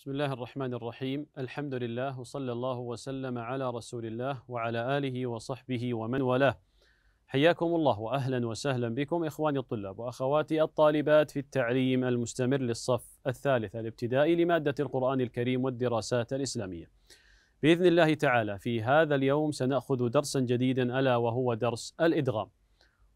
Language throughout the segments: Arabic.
بسم الله الرحمن الرحيم الحمد لله وصلى الله وسلم على رسول الله وعلى آله وصحبه ومن والاه حياكم الله وأهلا وسهلا بكم إخواني الطلاب وأخواتي الطالبات في التعليم المستمر للصف الثالث الابتدائي لمادة القرآن الكريم والدراسات الإسلامية بإذن الله تعالى في هذا اليوم سنأخذ درسا جديدا ألا وهو درس الإدغام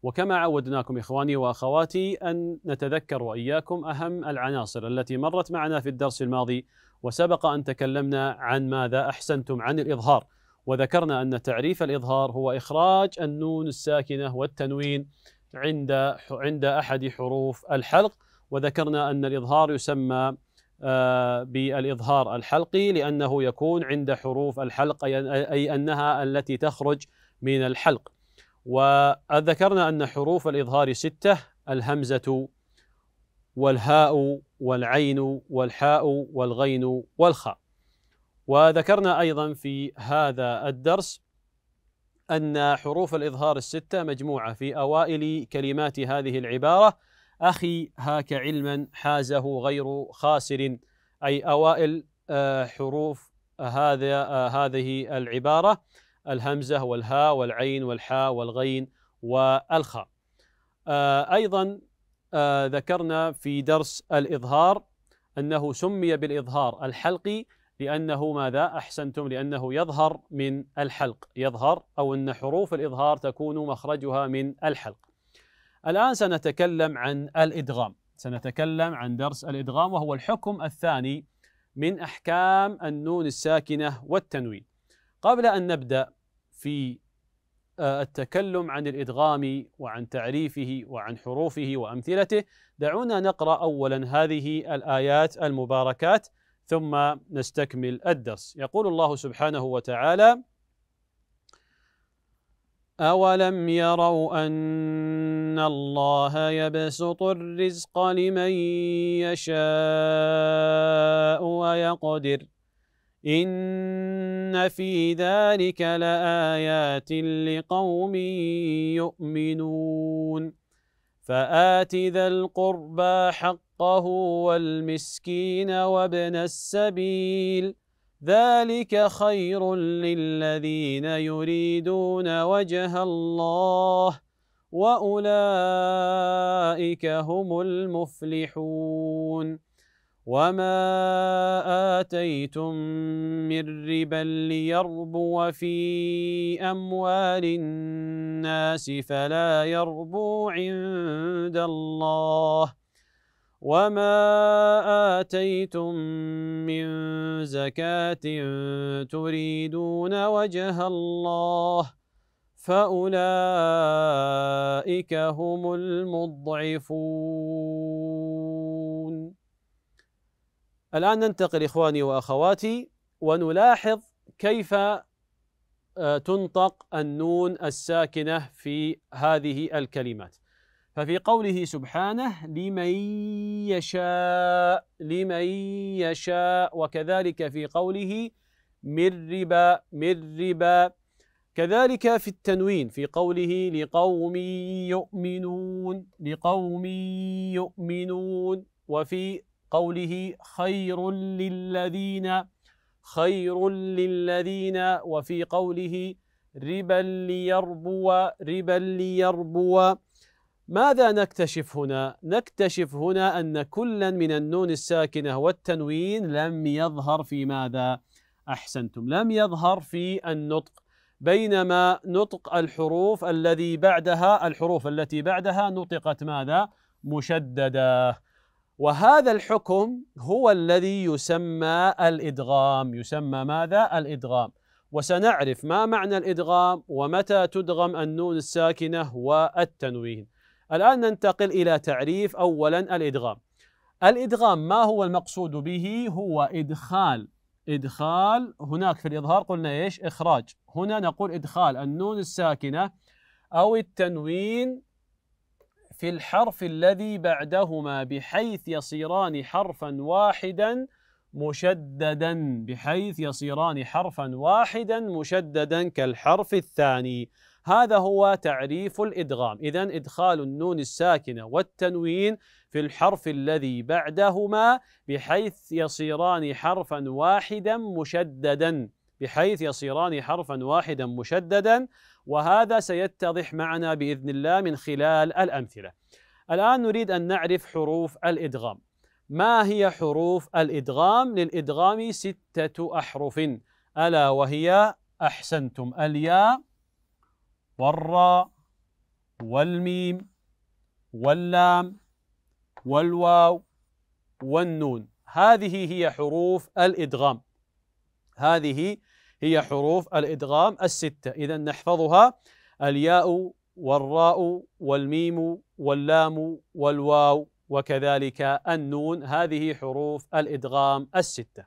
وكما عودناكم اخواني واخواتي ان نتذكر واياكم اهم العناصر التي مرت معنا في الدرس الماضي وسبق ان تكلمنا عن ماذا احسنتم عن الاظهار وذكرنا ان تعريف الاظهار هو اخراج النون الساكنه والتنوين عند عند احد حروف الحلق وذكرنا ان الاظهار يسمى آه، بالاظهار الحلقي لانه يكون عند حروف الحلق اي انها التي تخرج من الحلق وذكرنا أن حروف الإظهار ستة الهمزة والهاء والعين والحاء والغين والخاء وذكرنا أيضا في هذا الدرس أن حروف الإظهار الستة مجموعة في أوائل كلمات هذه العبارة أخي هاك علما حازه غير خاسر أي أوائل آه، حروف هذا آه، هذه العبارة الهمزة والهاء والعين والحاء والغين والخاء آه، أيضا آه، ذكرنا في درس الإظهار أنه سمي بالإظهار الحلقي لأنه ماذا أحسنتم لأنه يظهر من الحلق يظهر أو أن حروف الإظهار تكون مخرجها من الحلق الآن سنتكلم عن الإدغام سنتكلم عن درس الإدغام وهو الحكم الثاني من أحكام النون الساكنة والتنوين قبل أن نبدأ في آه، التكلم عن الادغام وعن تعريفه وعن حروفه وامثلته دعونا نقرا اولا هذه الايات المباركات ثم نستكمل الدرس يقول الله سبحانه وتعالى أولم يروا أن الله يبسط الرزق لمن يشاء ويقدر إن في ذلك لآيات لقوم يؤمنون فآت ذا القربى حقه والمسكين وابن السبيل ذلك خير للذين يريدون وجه الله وأولئك هم المفلحون وما آتيتم من ربا ليربو في أموال الناس فلا يربو عند الله وما آتيتم من زكاة تريدون وجه الله فأولئك هم المضعفون الآن ننتقل إخواني وأخواتي ونلاحظ كيف آه، تنطق النون الساكنة في هذه الكلمات ففي قوله سبحانه لمن يشاء لمن يشاء وكذلك في قوله من ربا من ربا كذلك في التنوين في قوله لقوم يؤمنون لقوم يؤمنون وفي قوله خير للذين خير للذين وفي قوله ربا ليربو ربا ليربو ماذا نكتشف هنا؟ نكتشف هنا أن كلا من النون الساكنة والتنوين لم يظهر في ماذا؟ أحسنتم لم يظهر في النطق بينما نطق الحروف الذي بعدها الحروف التي بعدها نطقت ماذا؟ مشددة وهذا الحكم هو الذي يسمى الادغام يسمى ماذا الادغام وسنعرف ما معنى الادغام ومتى تدغم النون الساكنه والتنوين الان ننتقل الى تعريف اولا الادغام الادغام ما هو المقصود به هو ادخال ادخال هناك في الاظهار قلنا ايش اخراج هنا نقول ادخال النون الساكنه او التنوين في الحرف الذي بعدهما بحيث يصيران حرفا واحدا مشددا بحيث يصيران حرفا واحدا مشددا كالحرف الثاني هذا هو تعريف الإدغام إذا إدخال النون الساكنة والتنوين في الحرف الذي بعدهما بحيث يصيران حرفا واحدا مشددا بحيث يصيران حرفا واحدا مشددا وهذا سيتضح معنا باذن الله من خلال الامثله. الان نريد ان نعرف حروف الادغام. ما هي حروف الادغام؟ للادغام سته احرف الا وهي احسنتم الياء والراء والميم واللام والواو والنون هذه هي حروف الادغام هذه هي حروف الإدغام الستة إذا نحفظها الياء والراء والميم واللام والواو وكذلك النون هذه حروف الإدغام الستة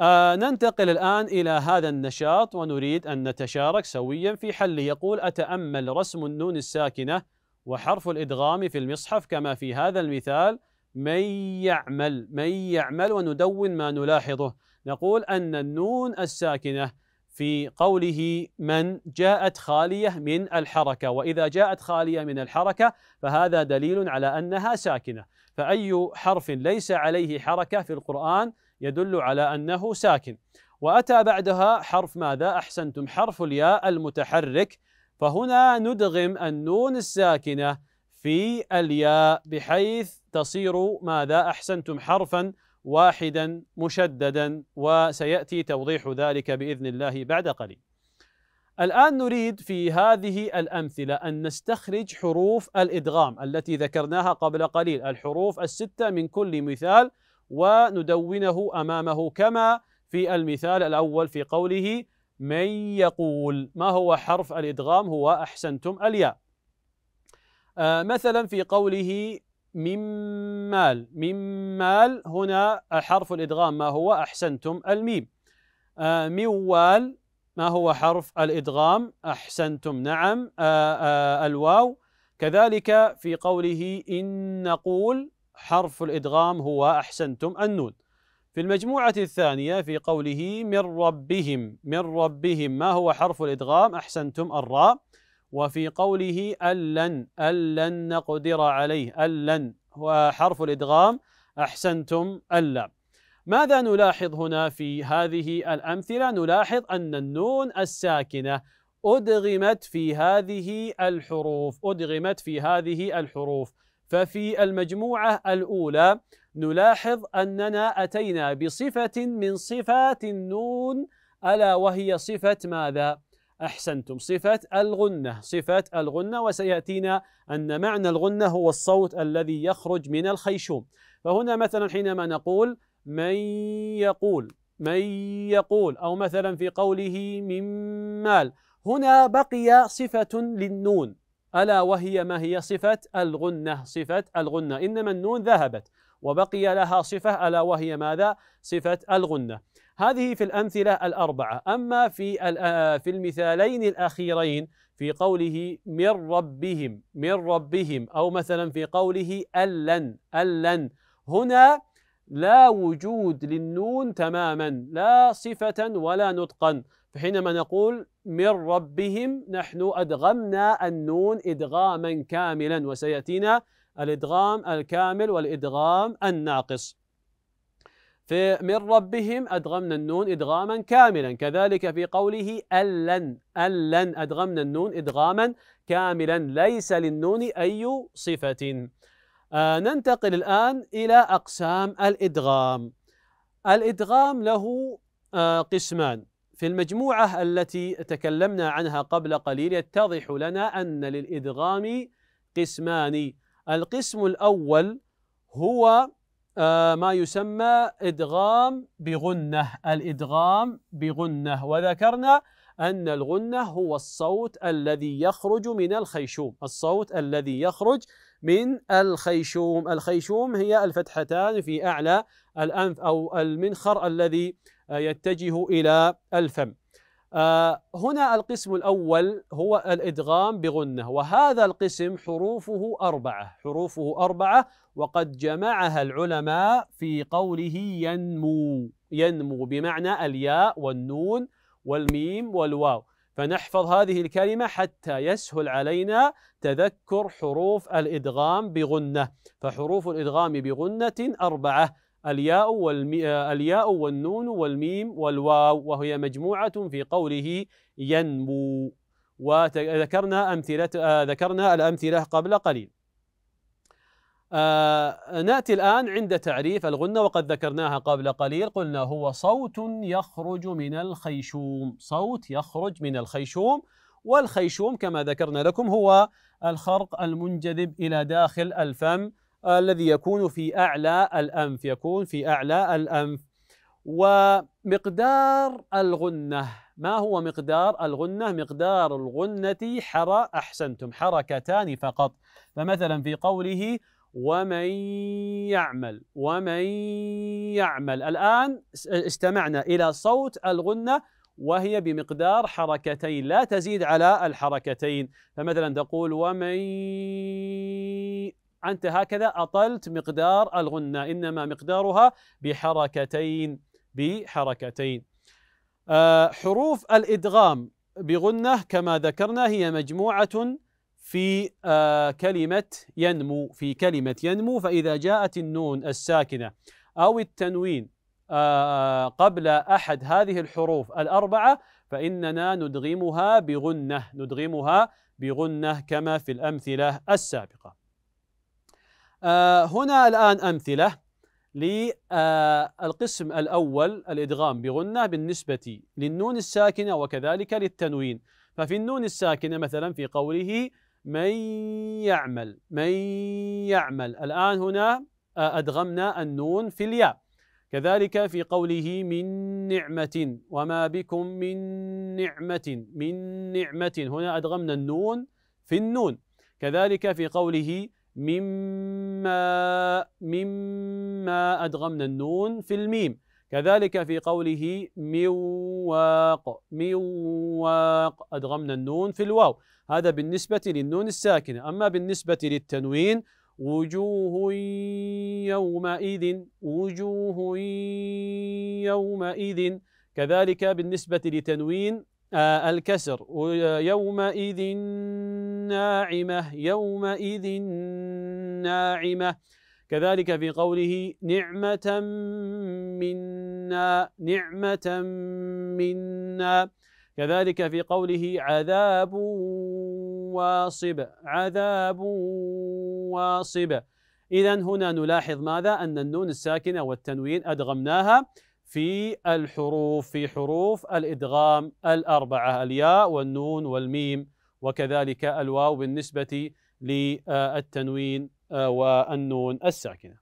آه ننتقل الآن إلى هذا النشاط ونريد أن نتشارك سويا في حله يقول أتأمل رسم النون الساكنة وحرف الإدغام في المصحف كما في هذا المثال من يعمل من يعمل وندون ما نلاحظه نقول أن النون الساكنة في قوله من جاءت خالية من الحركة وإذا جاءت خالية من الحركة فهذا دليل على أنها ساكنة فأي حرف ليس عليه حركة في القرآن يدل على أنه ساكن وأتى بعدها حرف ماذا أحسنتم حرف الياء المتحرك فهنا ندغم النون الساكنة في الياء بحيث تصير ماذا أحسنتم حرفا واحدا مشددا وسياتي توضيح ذلك باذن الله بعد قليل. الان نريد في هذه الامثله ان نستخرج حروف الادغام التي ذكرناها قبل قليل، الحروف السته من كل مثال وندونه امامه كما في المثال الاول في قوله من يقول ما هو حرف الادغام هو احسنتم الياء. آه، مثلا في قوله من مال من مال هنا حرف الإدغام ما هو أحسنتم الميم آه، موال ما هو حرف الإدغام أحسنتم نعم آه، آه، الواو كذلك في قوله إن نقول حرف الإدغام هو أحسنتم النون في المجموعة الثانية في قوله من ربهم من ربهم ما هو حرف الإدغام أحسنتم الراء وفي قوله ألن ألن نقدر عليه ألن هو حرف الإدغام أحسنتم ألا ماذا نلاحظ هنا في هذه الأمثلة؟ نلاحظ أن النون الساكنة أدغمت في هذه الحروف أدغمت في هذه الحروف ففي المجموعة الأولى نلاحظ أننا أتينا بصفة من صفات النون ألا وهي صفة ماذا؟ أحسنتم صفة الغنة صفة الغنة وسيأتينا أن معنى الغنة هو الصوت الذي يخرج من الخيشوم فهنا مثلا حينما نقول من يقول من يقول أو مثلا في قوله من مال هنا بقي صفة للنون ألا وهي ما هي صفة الغنة صفة الغنة إنما النون ذهبت وبقي لها صفة ألا وهي ماذا صفة الغنة هذه في الأمثلة الأربعة أما في آه، في المثالين الأخيرين في قوله من ربهم من ربهم أو مثلا في قوله ألن ألن هنا لا وجود للنون تماما لا صفة ولا نطقا فحينما نقول من ربهم نحن أدغمنا النون إدغاما كاملا وسيأتينا الإدغام الكامل والإدغام الناقص في من ربهم أدغمنا النون إدغاما كاملا كذلك في قوله ألن ألن أدغمنا النون إدغاما كاملا ليس للنون أي صفة آه ننتقل الآن إلى أقسام الإدغام الإدغام له آه قسمان في المجموعة التي تكلمنا عنها قبل قليل يتضح لنا أن للإدغام قسمان القسم الأول هو آه، ما يسمى إدغام بغنة الإدغام بغنة وذكرنا أن الغنة هو الصوت الذي يخرج من الخيشوم الصوت الذي يخرج من الخيشوم الخيشوم هي الفتحتان في أعلى الأنف أو المنخر الذي آه، يتجه إلى الفم آه، هنا القسم الأول هو الإدغام بغنة وهذا القسم حروفه أربعة حروفه أربعة وقد جمعها العلماء في قوله ينمو ينمو بمعنى الياء والنون والميم والواو فنحفظ هذه الكلمة حتى يسهل علينا تذكر حروف الإدغام بغنة فحروف الإدغام بغنة أربعة الياء والمي... آه، الياء والنون والميم والواو وهي مجموعة في قوله ينمو وذكرنا أمثلة آه، ذكرنا الأمثلة قبل قليل. آه، نأتي الآن عند تعريف الغنة وقد ذكرناها قبل قليل قلنا هو صوت يخرج من الخيشوم صوت يخرج من الخيشوم والخيشوم كما ذكرنا لكم هو الخرق المنجذب إلى داخل الفم الذي يكون في أعلى الأنف يكون في أعلى الأنف ومقدار الغنة ما هو مقدار الغنة؟ مقدار الغنة حرى أحسنتم حركتان فقط فمثلا في قوله ومن يعمل ومن يعمل الآن استمعنا إلى صوت الغنة وهي بمقدار حركتين لا تزيد على الحركتين فمثلا تقول ومن أنت هكذا أطلت مقدار الغنة إنما مقدارها بحركتين بحركتين آه، حروف الإدغام بغنة كما ذكرنا هي مجموعة في آه، كلمة ينمو في كلمة ينمو فإذا جاءت النون الساكنة أو التنوين آه، قبل أحد هذه الحروف الأربعة فإننا ندغمها بغنة ندغمها بغنة كما في الأمثلة السابقة آه، هنا الآن أمثلة للقسم الأول الإدغام بغنة بالنسبة للنون الساكنة وكذلك للتنوين ففي النون الساكنة مثلا في قوله من يعمل من يعمل الآن هنا آه، أدغمنا النون في الياء كذلك في قوله من نعمة وما بكم من نعمة من نعمة هنا أدغمنا النون في النون كذلك في قوله مما مما أدغمنا النون في الميم كذلك في قوله مواق مواق أدغمنا النون في الواو هذا بالنسبة للنون الساكنة أما بالنسبة للتنوين وجوه يومئذ وجوه يومئذ كذلك بالنسبة لتنوين آه، الكسر ويومئذ ناعمة يومئذ ناعمة كذلك في قوله نعمة منا نعمة منا كذلك في قوله عذاب واصب عذاب واصب إذا هنا نلاحظ ماذا أن النون الساكنة والتنوين أدغمناها في الحروف في حروف الإدغام الأربعة الياء والنون والميم وكذلك الواو بالنسبة للتنوين آه، والنون الساكنة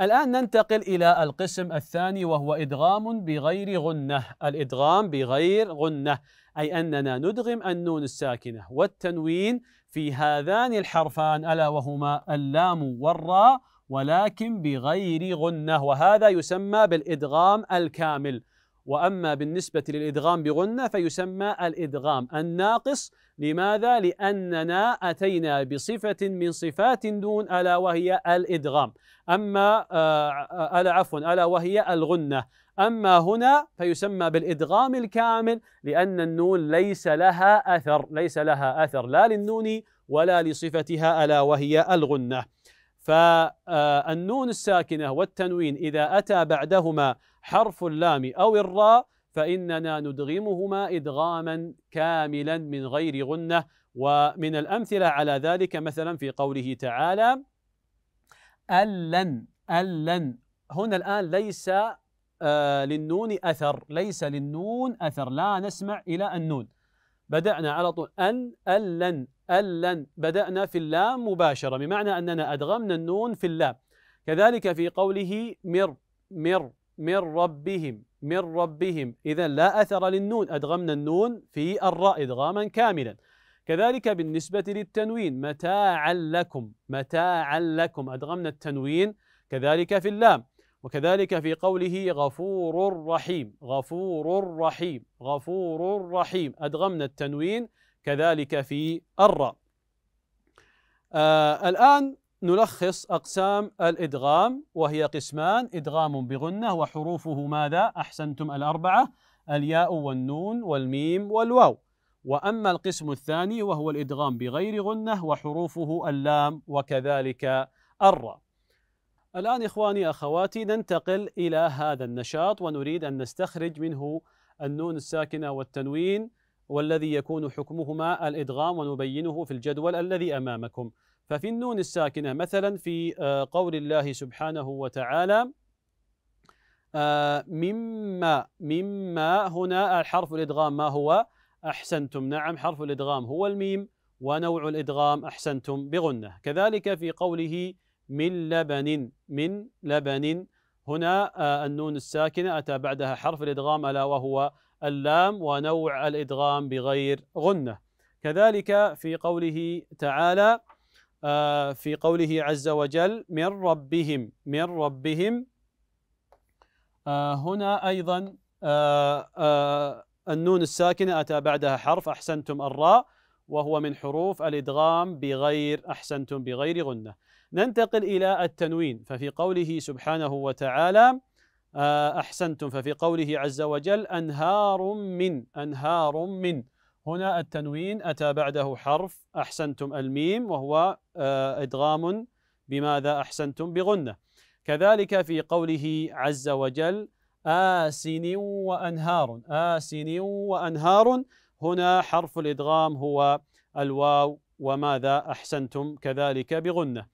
الآن ننتقل إلى القسم الثاني وهو إدغام بغير غنة الإدغام بغير غنة أي أننا ندغم النون الساكنة والتنوين في هذان الحرفان ألا وهما اللام والراء ولكن بغير غنة وهذا يسمى بالإدغام الكامل وأما بالنسبة للإدغام بغنة فيسمى الإدغام الناقص لماذا؟ لأننا أتينا بصفة من صفات دون ألا وهي الإدغام أما آه، آه، ألا عفوا ألا وهي الغنة أما هنا فيسمى بالإدغام الكامل لأن النون ليس لها أثر ليس لها أثر لا للنون ولا لصفتها ألا وهي الغنة فالنون الساكنة والتنوين إذا أتى بعدهما حرف اللام أو الراء فإننا ندغمهما إدغاما كاملا من غير غنة ومن الأمثلة على ذلك مثلا في قوله تعالى ألن ألن هنا الآن ليس آه للنون أثر ليس للنون أثر لا نسمع إلى النون بدأنا على طول أن ألن ألن بدأنا في اللام مباشرة بمعنى أننا أدغمنا النون في اللام كذلك في قوله مر مر من ربهم من ربهم إذا لا أثر للنون أدغمنا النون في الراء إدغاما كاملا كذلك بالنسبة للتنوين متاعا لكم متاعا لكم أدغمنا التنوين كذلك في اللام وكذلك في قوله غفور رحيم غفور رحيم غفور رحيم أدغمنا التنوين كذلك في الراء آه الآن نلخص أقسام الإدغام وهي قسمان إدغام بغنة وحروفه ماذا أحسنتم الأربعة الياء والنون والميم والواو وأما القسم الثاني وهو الإدغام بغير غنة وحروفه اللام وكذلك الراء الآن إخواني أخواتي ننتقل إلى هذا النشاط ونريد أن نستخرج منه النون الساكنة والتنوين والذي يكون حكمهما الإدغام ونبينه في الجدول الذي أمامكم ففي النون الساكنة مثلا في آه، قول الله سبحانه وتعالى آه، مما مما هنا الحرف الإدغام ما هو أحسنتم نعم حرف الإدغام هو الميم ونوع الإدغام أحسنتم بغنة كذلك في قوله من لبن من لبن هنا آه، النون الساكنة أتى بعدها حرف الإدغام ألا وهو اللام ونوع الإدغام بغير غنة كذلك في قوله تعالى آه، في قوله عز وجل من ربهم من ربهم آه، هنا أيضا آه، النون الساكنة أتى بعدها حرف أحسنتم الراء وهو من حروف الإدغام بغير أحسنتم بغير غنة ننتقل إلى التنوين ففي قوله سبحانه وتعالى آه، أحسنتم ففي قوله عز وجل أنهار من أنهار من هنا التنوين أتى بعده حرف أحسنتم الميم وهو آه، إدغام بماذا أحسنتم بغنة كذلك في قوله عز وجل آسن وأنهار آسن وأنهار هنا حرف الإدغام هو الواو وماذا أحسنتم كذلك بغنة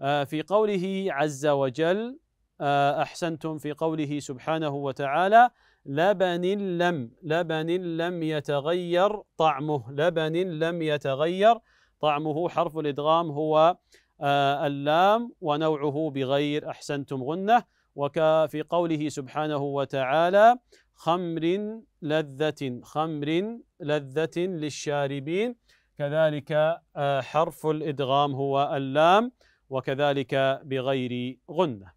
آه، في قوله عز وجل آه، أحسنتم في قوله سبحانه وتعالى لبن لم لبن لم يتغير طعمه لبن لم يتغير طعمه حرف الإدغام هو آه، اللام ونوعه بغير أحسنتم غنة وفي قوله سبحانه وتعالى خمر لذة خمر لذة للشاربين كذلك آه، حرف الإدغام هو اللام وكذلك بغير غنة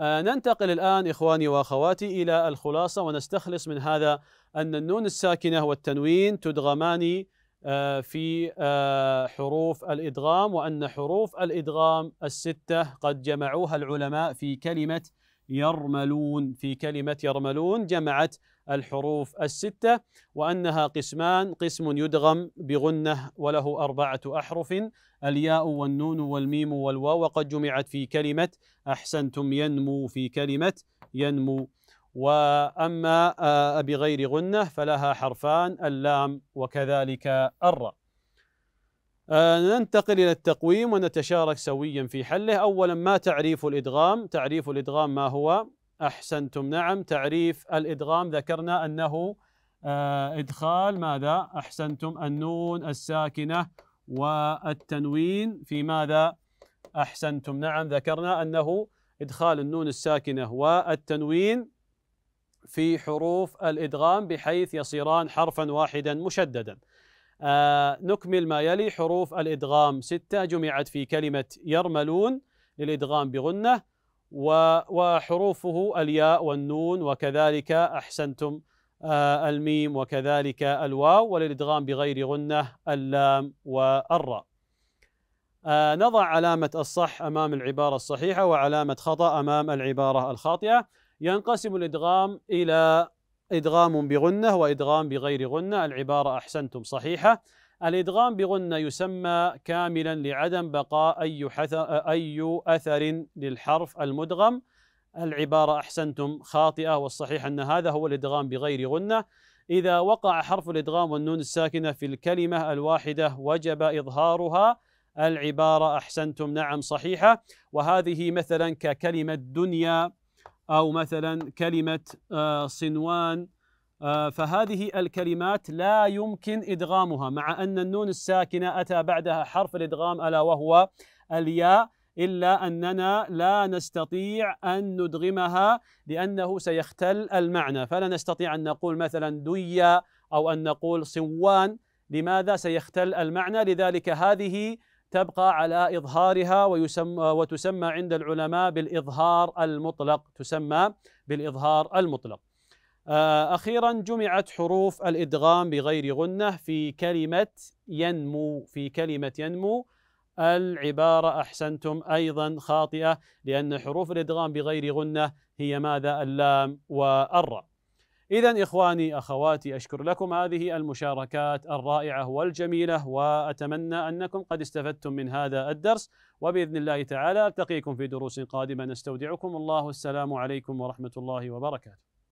آه، ننتقل الآن إخواني وأخواتي إلى الخلاصة ونستخلص من هذا أن النون الساكنة والتنوين تدغمان آه، في آه، حروف الإدغام وأن حروف الإدغام الستة قد جمعوها العلماء في كلمة يرملون في كلمة يرملون جمعت الحروف الستة وأنها قسمان قسم يدغم بغنة وله أربعة أحرف الياء والنون والميم والواو وقد جمعت في كلمة أحسنتم ينمو في كلمة ينمو وأما آه، بغير غنة فلها حرفان اللام وكذلك الراء آه، ننتقل إلى التقويم ونتشارك سويا في حله أولا ما تعريف الإدغام تعريف الإدغام ما هو أحسنتم نعم تعريف الإدغام ذكرنا أنه آه، إدخال ماذا أحسنتم النون الساكنة والتنوين في ماذا أحسنتم نعم ذكرنا أنه إدخال النون الساكنة والتنوين في حروف الإدغام بحيث يصيران حرفا واحدا مشددا آه نكمل ما يلي حروف الإدغام ستة جمعت في كلمة يرملون للإدغام بغنة وحروفه الياء والنون وكذلك أحسنتم آه، الميم وكذلك الواو وللإدغام بغير غنة اللام والراء آه، نضع علامة الصح أمام العبارة الصحيحة وعلامة خطأ أمام العبارة الخاطئة ينقسم الإدغام إلى إدغام بغنة وإدغام بغير غنة العبارة أحسنتم صحيحة الإدغام بغنة يسمى كاملا لعدم بقاء أي, أي أثر للحرف المدغم العبارة أحسنتم خاطئة والصحيح أن هذا هو الإدغام بغير غنة إذا وقع حرف الإدغام والنون الساكنة في الكلمة الواحدة وجب إظهارها العبارة أحسنتم نعم صحيحة وهذه مثلا ككلمة دنيا أو مثلا كلمة آه، صنوان آه، فهذه الكلمات لا يمكن إدغامها مع أن النون الساكنة أتى بعدها حرف الإدغام ألا وهو الياء إلا أننا لا نستطيع أن ندغمها لأنه سيختل المعنى فلا نستطيع أن نقول مثلا ديا أو أن نقول صوان لماذا سيختل المعنى لذلك هذه تبقى على إظهارها ويسمى وتسمى عند العلماء بالإظهار المطلق تسمى بالإظهار المطلق آه، أخيرا جمعت حروف الإدغام بغير غنة في كلمة ينمو في كلمة ينمو العبارة أحسنتم أيضا خاطئة لأن حروف الإدغام بغير غنة هي ماذا اللام والراء إذا إخواني أخواتي أشكر لكم هذه المشاركات الرائعة والجميلة وأتمنى أنكم قد استفدتم من هذا الدرس وبإذن الله تعالى ألتقيكم في دروس قادمة نستودعكم الله السلام عليكم ورحمة الله وبركاته